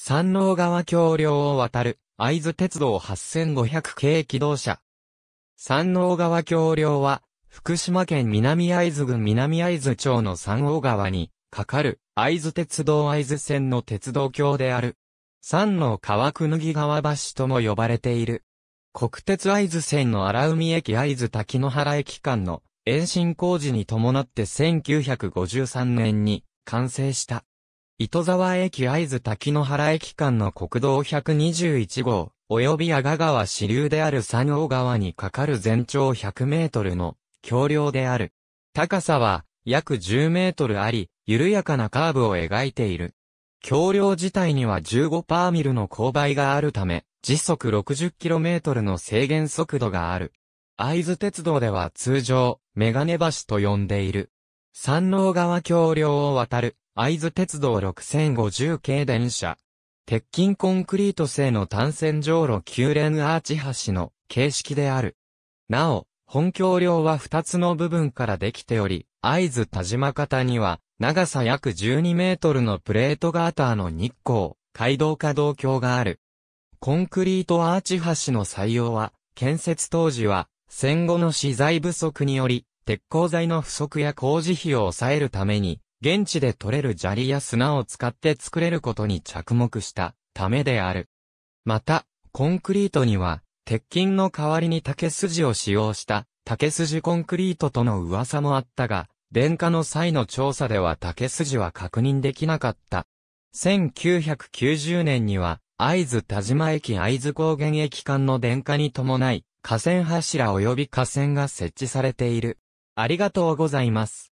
山王川橋梁を渡る、会津鉄道8500系機動車。山王川橋梁は、福島県南会津郡南会津町の山王川に、かかる、会津鉄道会津線の鉄道橋である。山王川くぬぎ川橋とも呼ばれている。国鉄会津線の荒海駅会津滝野原駅間の延伸工事に伴って1953年に完成した。糸沢駅合津滝野原駅間の国道121号、及び阿賀川支流である山王川に架かる全長100メートルの橋梁である。高さは約10メートルあり、緩やかなカーブを描いている。橋梁自体には15パーミルの勾配があるため、時速6 0トルの制限速度がある。合津鉄道では通常、メガネ橋と呼んでいる。山王川橋梁を渡る会津鉄道6050系電車。鉄筋コンクリート製の単線上路9連アーチ橋の形式である。なお、本橋梁は2つの部分からできており、会津田島方には、長さ約12メートルのプレートガーターの日光、街道架道橋がある。コンクリートアーチ橋の採用は、建設当時は、戦後の資材不足により、鉄鋼材の不足や工事費を抑えるために、現地で採れる砂利や砂を使って作れることに着目したためである。また、コンクリートには、鉄筋の代わりに竹筋を使用した竹筋コンクリートとの噂もあったが、電化の際の調査では竹筋は確認できなかった。1990年には、会津田島駅会津高原駅間の電化に伴い、河川柱及び河川が設置されている。ありがとうございます。